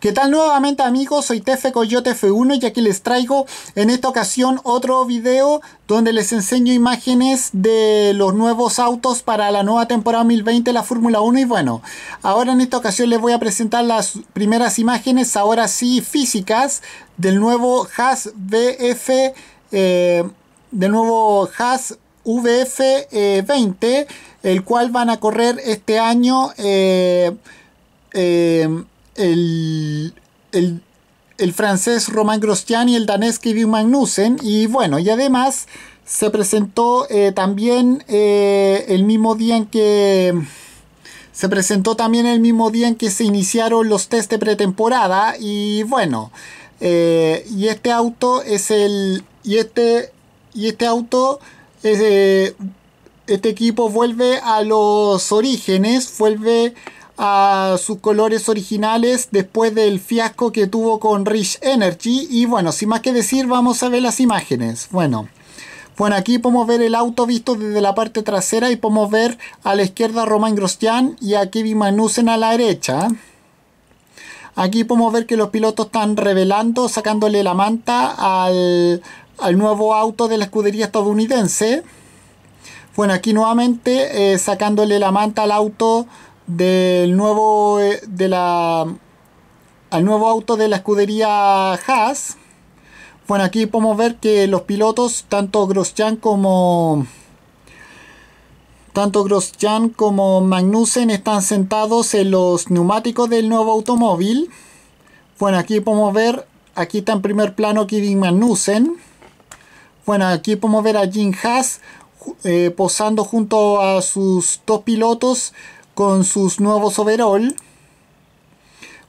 ¿Qué tal nuevamente amigos? Soy Tefe Coyote F1 y aquí les traigo en esta ocasión otro video donde les enseño imágenes de los nuevos autos para la nueva temporada 2020 de la Fórmula 1 y bueno, ahora en esta ocasión les voy a presentar las primeras imágenes, ahora sí físicas, del nuevo Has VF... eh, del nuevo Haas VF20, eh, el cual van a correr este año. Eh, eh, el, francés Romain Grostian y el danés Kevin Magnussen. Y bueno, y además se presentó eh, también eh, el mismo día en que... Se presentó también el mismo día en que se iniciaron los test de pretemporada y bueno, eh, y este auto es el y este y este auto este equipo vuelve a los orígenes, vuelve a sus colores originales después del fiasco que tuvo con Rich Energy. Y bueno, sin más que decir, vamos a ver las imágenes. Bueno. Bueno, aquí podemos ver el auto visto desde la parte trasera y podemos ver a la izquierda a Romain Grosjean y a Kevin Magnussen a la derecha. Aquí podemos ver que los pilotos están revelando, sacándole la manta al, al nuevo auto de la escudería estadounidense. Bueno, aquí nuevamente eh, sacándole la manta al auto del nuevo eh, de la al nuevo auto de la escudería Haas. Bueno, aquí podemos ver que los pilotos, tanto Grosjean como tanto Grosjean como Magnussen están sentados en los neumáticos del nuevo automóvil. Bueno, aquí podemos ver, aquí está en primer plano Kevin Magnussen. Bueno, aquí podemos ver a Jim Haas eh, posando junto a sus dos pilotos con sus nuevos overall.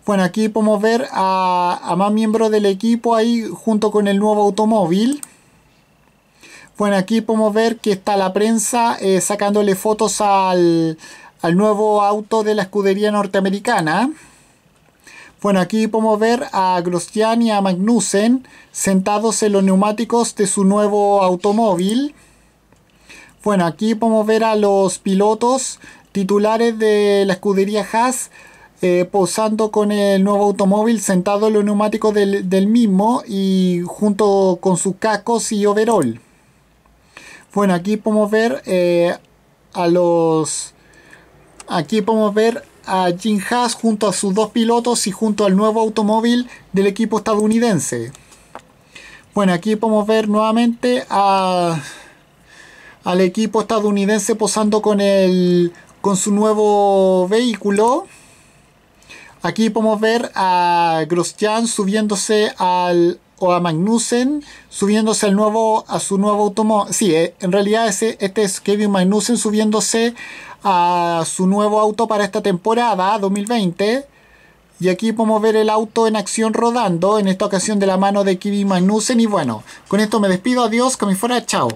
Bueno, aquí podemos ver a, más miembros del equipo ahí junto con el nuevo automóvil. Bueno, aquí podemos ver que está la prensa eh, sacándole fotos al, al nuevo auto de la escudería norteamericana. Bueno, aquí podemos ver a Grostian y a Magnussen sentados en los neumáticos de su nuevo automóvil. Bueno, aquí podemos ver a los pilotos titulares de la escudería Haas eh, posando con el nuevo automóvil sentado en los neumáticos del, mismo y junto con sus cascos y overall. Bueno, aquí podemos ver eh, a los... Aquí podemos ver a Jim Haas junto a sus dos pilotos y junto al nuevo automóvil del equipo estadounidense. Bueno, aquí podemos ver nuevamente a, al equipo estadounidense posando con el con su nuevo vehículo. Aquí podemos ver a Grosjean subiéndose al o a Magnussen subiéndose al nuevo a su nuevo automóvil. Sí, eh, en realidad ese, este es Kevin Magnussen subiéndose a su nuevo auto para esta temporada 2020. Y aquí podemos ver el auto en acción rodando, en esta ocasión de la mano de Kevin Magnussen. Y bueno, con esto me despido, adiós, que me fuera, chao.